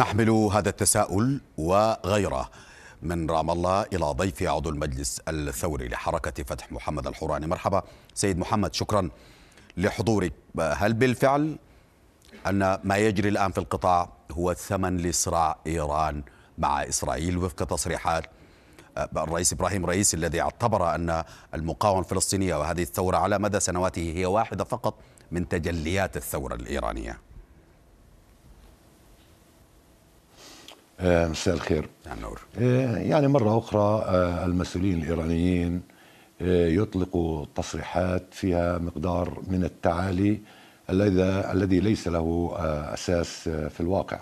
نحمل هذا التساؤل وغيره من رام الله إلى ضيف عضو المجلس الثوري لحركة فتح محمد الحوراني مرحبا سيد محمد شكرا لحضورك هل بالفعل أن ما يجري الآن في القطاع هو الثمن لصراع إيران مع إسرائيل وفق تصريحات آه، الرئيس إبراهيم رئيس الذي اعتبر أن المقاومة الفلسطينية وهذه الثورة على مدى سنواته هي واحدة فقط من تجليات الثورة الإيرانية آه، مساء الخير النور آه، يعني مرة أخرى آه، المسؤولين الإيرانيين يطلقوا تصريحات فيها مقدار من التعالي الذي ليس له أساس في الواقع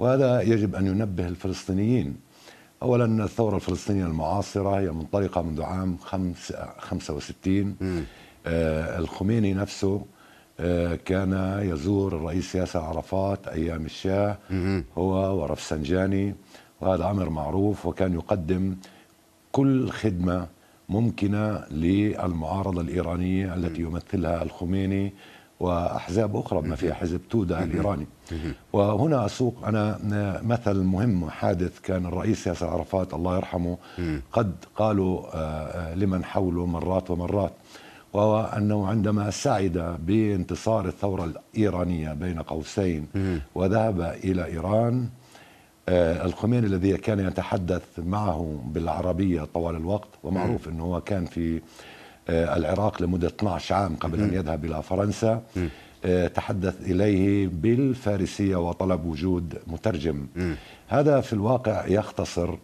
وهذا يجب أن ينبه الفلسطينيين أولا الثورة الفلسطينية المعاصرة هي منطلقة منذ عام 65 الخميني نفسه كان يزور الرئيس ياسر عرفات أيام الشاه هو ورفسنجاني وهذا أمر معروف وكان يقدم كل خدمة ممكنة للمعارضة الإيرانية التي يمثلها الخميني وأحزاب أخرى بما فيها حزب تودا الإيراني وهنا أسوق أنا مثل مهم حادث كان الرئيس ياسر عرفات الله يرحمه قد قالوا آه، آه، لمن حوله مرات ومرات وهو أنه عندما سعد بانتصار الثورة الإيرانية بين قوسين وذهب إلى إيران آه، الخميني الذي كان يتحدث معه بالعربية طوال الوقت ومعروف أنه هو كان في آه، العراق لمدة 12 عام قبل أن يذهب إلى فرنسا آه، تحدث إليه بالفارسية وطلب وجود مترجم هذا في الواقع يختصر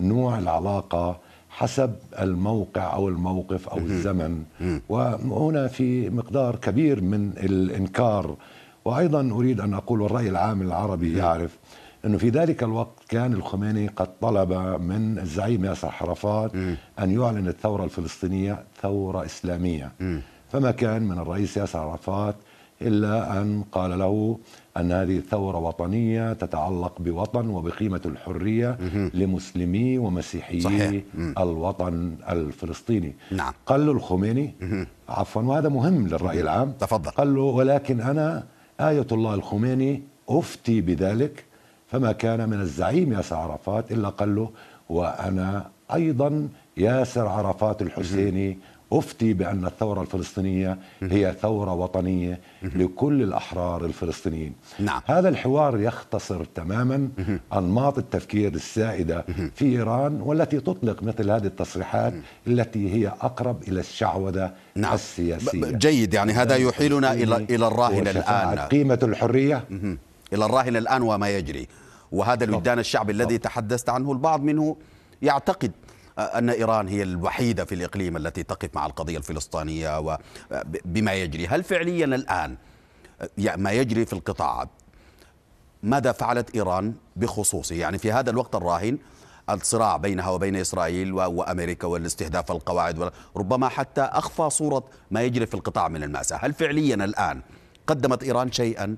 نوع العلاقة حسب الموقع او الموقف او الزمن وهنا في مقدار كبير من الانكار وايضا اريد ان اقول والراي العام العربي يعرف انه في ذلك الوقت كان الخميني قد طلب من الزعيم ياسر عرفات ان يعلن الثوره الفلسطينيه ثوره اسلاميه فما كان من الرئيس ياسر عرفات إلا أن قال له أن هذه الثورة وطنية تتعلق بوطن وبقيمة الحرية لمسلمي ومسيحيي صحيح. الوطن الفلسطيني نعم. قال له الخميني عفوا وهذا مهم للرأي العام تفضل قال له ولكن أنا آية الله الخميني أفتي بذلك فما كان من الزعيم ياسر عرفات إلا قال له وأنا أيضا ياسر عرفات الحسيني أفتي بأن الثورة الفلسطينية هي ثورة وطنية لكل الأحرار الفلسطينيين نعم. هذا الحوار يختصر تماما أنماط التفكير السائدة في إيران والتي تطلق مثل هذه التصريحات التي هي أقرب إلى الشعوذة نعم. السياسية جيد يعني هذا يحيلنا إلى إلى الراهن الآن قيمة الحرية إلى الراهن الآن وما يجري وهذا الوجدان الشعبي الذي تحدثت عنه البعض منه يعتقد أن إيران هي الوحيدة في الإقليم التي تقف مع القضية الفلسطينية وبما يجري هل فعليا الآن ما يجري في القطاع ماذا فعلت إيران بخصوصه يعني في هذا الوقت الراهن الصراع بينها وبين إسرائيل وأمريكا والاستهداف القواعد ربما حتى أخفى صورة ما يجري في القطاع من المأساة هل فعليا الآن قدمت إيران شيئا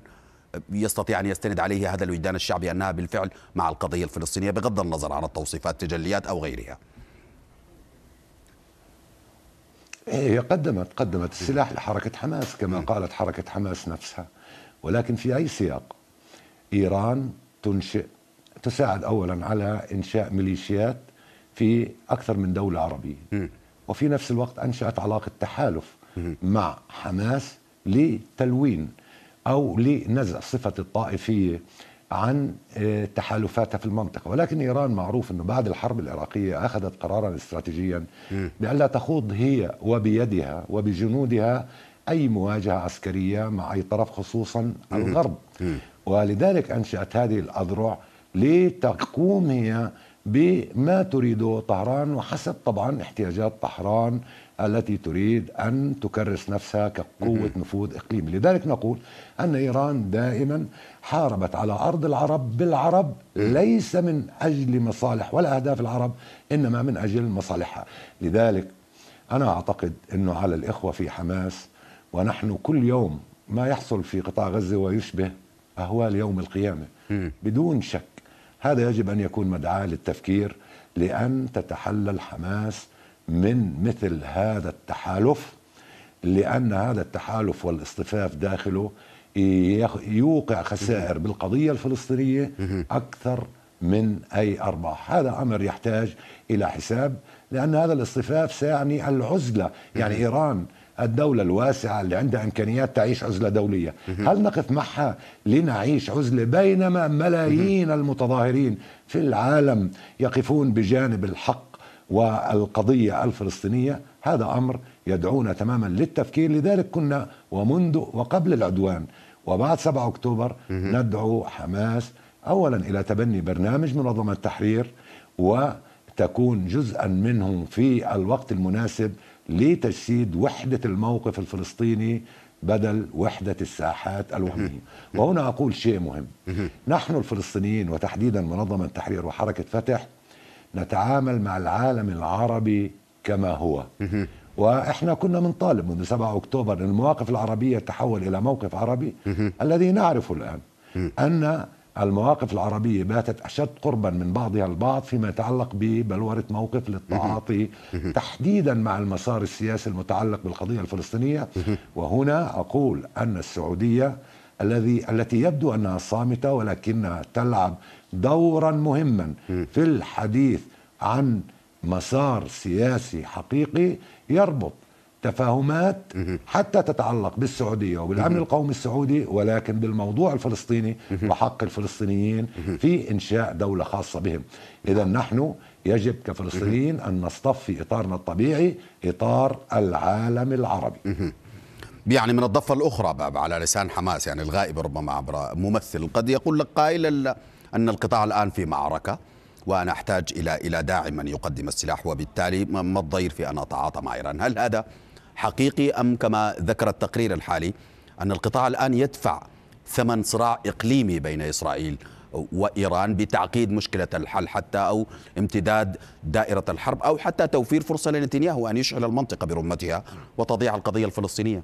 يستطيع أن يستند عليه هذا الوجدان الشعبي أنها بالفعل مع القضية الفلسطينية بغض النظر عن التوصيفات تجليات أو غيرها إيه، هي قدمت قدمت السلاح لحركة حماس كما قالت حركة حماس نفسها ولكن في أي سياق إيران تنشئ تساعد أولا على إنشاء ميليشيات في أكثر من دولة عربية وفي نفس الوقت أنشأت علاقة تحالف مع حماس لتلوين أو لنزع صفة الطائفية عن آه، تحالفاتها في المنطقة ولكن إيران معروف أنه بعد الحرب العراقية أخذت قرارا استراتيجيا بأن لا تخوض هي وبيدها وبجنودها أي مواجهة عسكرية مع أي طرف خصوصا الغرب ولذلك أنشأت هذه الأذرع لتقوم هي بما تريده طهران وحسب طبعا احتياجات طهران التي تريد أن تكرس نفسها كقوة نفوذ إقليمي لذلك نقول أن إيران دائما حاربت على أرض العرب بالعرب ليس من أجل مصالح ولا أهداف العرب إنما من أجل مصالحها لذلك أنا أعتقد أنه على الإخوة في حماس ونحن كل يوم ما يحصل في قطاع غزة ويشبه أهوال يوم القيامة بدون شك هذا يجب أن يكون مدعاة للتفكير لأن تتحلل حماس من مثل هذا التحالف لأن هذا التحالف والاصطفاف داخله يوقع خسائر بالقضية الفلسطينية أكثر من أي أرباح هذا أمر يحتاج إلى حساب لأن هذا الاصطفاف سيعني العزلة يعني إيران الدولة الواسعة اللي عندها إمكانيات تعيش عزلة دولية هل نقف معها لنعيش عزلة بينما ملايين المتظاهرين في العالم يقفون بجانب الحق والقضية الفلسطينية هذا أمر يدعونا تماما للتفكير لذلك كنا ومنذ وقبل العدوان وبعد 7 أكتوبر ندعو حماس أولا إلى تبني برنامج منظمة التحرير وتكون جزءا منه في الوقت المناسب لتجسيد وحدة الموقف الفلسطيني بدل وحدة الساحات الوهمية وهنا أقول شيء مهم نحن الفلسطينيين وتحديدا منظمة التحرير وحركة فتح نتعامل مع العالم العربي كما هو واحنا كنا بنطالب منذ 7 اكتوبر ان المواقف العربيه تحول الى موقف عربي الذي نعرفه الان ان المواقف العربيه باتت اشد قربا من بعضها البعض فيما يتعلق ببلوره موقف للتعاطي تحديدا مع المسار السياسي المتعلق بالقضيه الفلسطينيه وهنا اقول ان السعوديه الذي التي يبدو انها صامته ولكنها تلعب دورا مهما في الحديث عن مسار سياسي حقيقي يربط تفاهمات حتى تتعلق بالسعوديه وبالامن القومي السعودي ولكن بالموضوع الفلسطيني وحق الفلسطينيين في انشاء دوله خاصه بهم، اذا نحن يجب كفلسطينيين ان نصطف في اطارنا الطبيعي اطار العالم العربي. يعني من الضفة الأخرى على لسان حماس يعني الغائب ربما عبر ممثل قد يقول لك قائل أن القطاع الآن في معركة وأنا أحتاج إلى إلى داعم من يقدم السلاح وبالتالي ما الضير في أن أتعاطى مع إيران هل هذا حقيقي أم كما ذكر التقرير الحالي أن القطاع الآن يدفع ثمن صراع إقليمي بين إسرائيل وإيران بتعقيد مشكلة الحل حتى أو امتداد دائرة الحرب أو حتى توفير فرصة لنتنياهو أن يشعل المنطقة برمتها وتضيع القضية الفلسطينية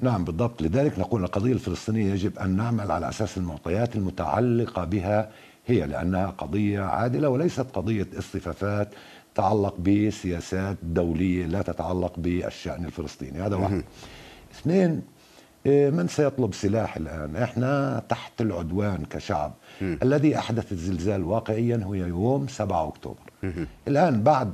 نعم بالضبط لذلك نقول القضية الفلسطينية يجب أن نعمل على أساس المعطيات المتعلقة بها هي لأنها قضية عادلة وليست قضية اصطفافات تتعلق بسياسات دولية لا تتعلق بالشأن الفلسطيني هذا واحد اثنين آه، من سيطلب سلاح الآن إحنا تحت العدوان كشعب الذي أحدث الزلزال واقعيا هو يوم 7 أكتوبر الآن بعد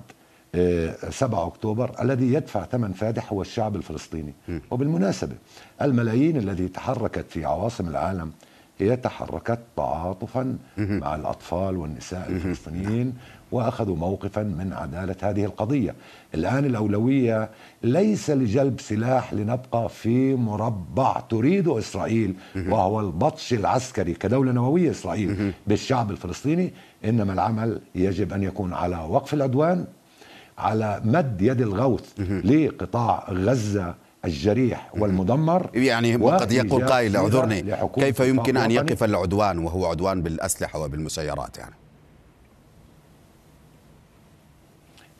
7 آه، أكتوبر الذي يدفع ثمن فادح هو الشعب الفلسطيني وبالمناسبة الملايين التي تحركت في عواصم العالم هي تحركت تعاطفا مع الأطفال والنساء الفلسطينيين وأخذوا موقفا من عدالة هذه القضية الآن الأولوية ليس لجلب سلاح لنبقى في مربع تريده إسرائيل وهو البطش العسكري كدولة نووية إسرائيل بالشعب الفلسطيني إنما العمل يجب أن يكون على وقف العدوان على مد يد الغوث لقطاع غزه الجريح والمدمر يعني قد يقول قائل اعذرني كيف يمكن ان يقف العدوان وهو عدوان بالاسلحه وبالمسيرات يعني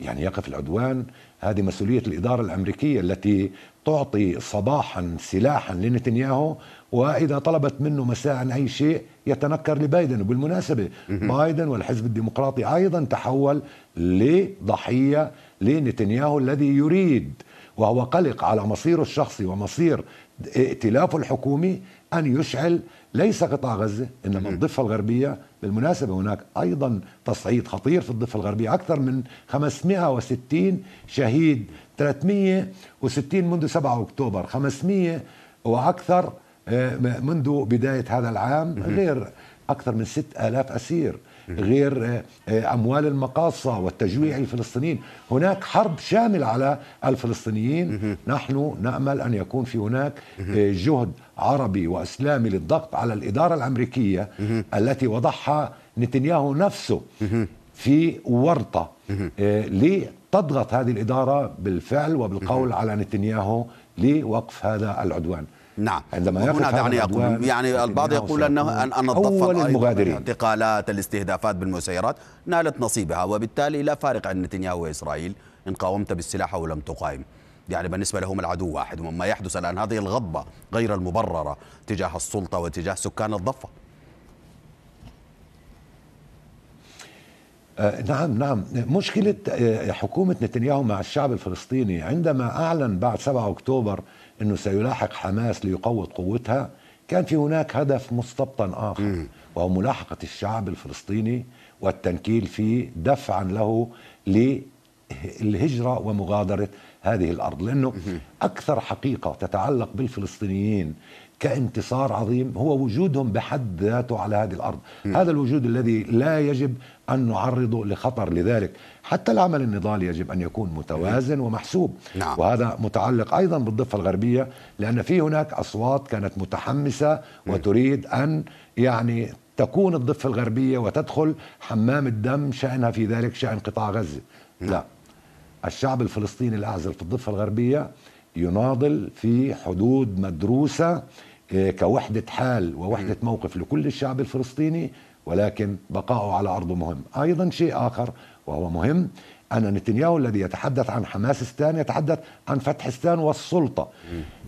يعني يقف العدوان هذه مسؤولية الإدارة الأمريكية التي تعطي صباحا سلاحا لنتنياهو واذا طلبت منه مساء اي شيء يتنكر لبايدن وبالمناسبه بايدن والحزب الديمقراطي ايضا تحول لضحيه لنتنياهو الذي يريد وهو قلق على مصيره الشخصي ومصير ائتلافه الحكومي أن يشعل ليس قطاع غزة إنما الضفة الغربية بالمناسبة هناك أيضا تصعيد خطير في الضفة الغربية أكثر من 560 شهيد 360 منذ 7 أكتوبر 500 وأكثر آه، منذ بداية هذا العام غير أكثر من 6000 أسير غير آه، آه، أموال المقاصة والتجويع الفلسطينيين هناك حرب شاملة على الفلسطينيين نحن نأمل أن يكون في هناك آه، جهد عربي وإسلامي للضغط على الإدارة الأمريكية التي وضعها نتنياهو نفسه في ورطة لتضغط هذه الإدارة بالفعل وبالقول على نتنياهو لوقف هذا العدوان نعم عندما هنا دعني أقول يعني, يعني البعض يقول أنه أن أن الضفة المغادرين الاستهدافات بالمسيرات نالت نصيبها وبالتالي لا فارق عن نتنياهو وإسرائيل إن قاومت بالسلاح أو لم تقاوم يعني بالنسبة لهم العدو واحد وما يحدث الآن هذه الغضبة غير المبررة تجاه السلطة وتجاه سكان الضفة أه، نعم نعم مشكلة أه، حكومة نتنياهو مع الشعب الفلسطيني عندما أعلن بعد 7 أكتوبر أنه سيلاحق حماس ليقوض قوتها كان في هناك هدف مستبطن آخر م. وهو ملاحقة الشعب الفلسطيني والتنكيل فيه دفعا له للهجرة ومغادرة هذه الأرض لأنه أكثر حقيقة تتعلق بالفلسطينيين كانتصار عظيم هو وجودهم بحد ذاته على هذه الارض، م. هذا الوجود الذي لا يجب ان نعرضه لخطر لذلك، حتى العمل النضالي يجب ان يكون متوازن ومحسوب، نعم. وهذا متعلق ايضا بالضفه الغربيه لان في هناك اصوات كانت متحمسه وتريد ان يعني تكون الضفه الغربيه وتدخل حمام الدم شانها في ذلك شان قطاع غزه. نعم. لا. الشعب الفلسطيني الاعزل في الضفه الغربيه يناضل في حدود مدروسه كوحدة حال ووحدة موقف لكل الشعب الفلسطيني ولكن بقائه على أرضه مهم أيضا شيء آخر وهو مهم أن نتنياهو الذي يتحدث عن حماس ستان يتحدث عن فتح ستان والسلطة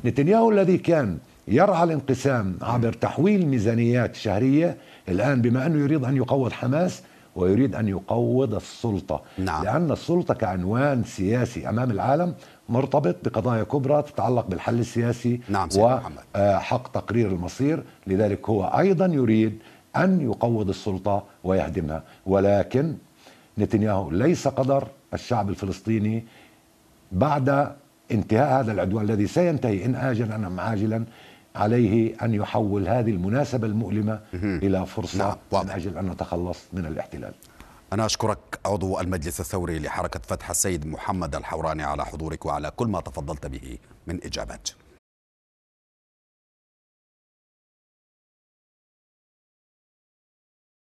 نتنياهو الذي كان يرعى الانقسام عبر تحويل ميزانيات شهرية الآن بما أنه يريد أن يقوض حماس ويريد أن يقوض السلطة نعم. لأن السلطة كعنوان سياسي أمام العالم مرتبط بقضايا كبرى تتعلق بالحل السياسي نعم وحق آه، تقرير المصير لذلك هو أيضا يريد أن يقوض السلطة ويهدمها ولكن نتنياهو ليس قدر الشعب الفلسطيني بعد انتهاء هذا العدوان الذي سينتهي إن آجلا أم عاجلا عليه أن يحول هذه المناسبة المؤلمة إلى فرصة نعم. من أجل أن نتخلص من الاحتلال أنا أشكرك عضو المجلس الثوري لحركة فتح السيد محمد الحوراني على حضورك وعلى كل ما تفضلت به من إجابات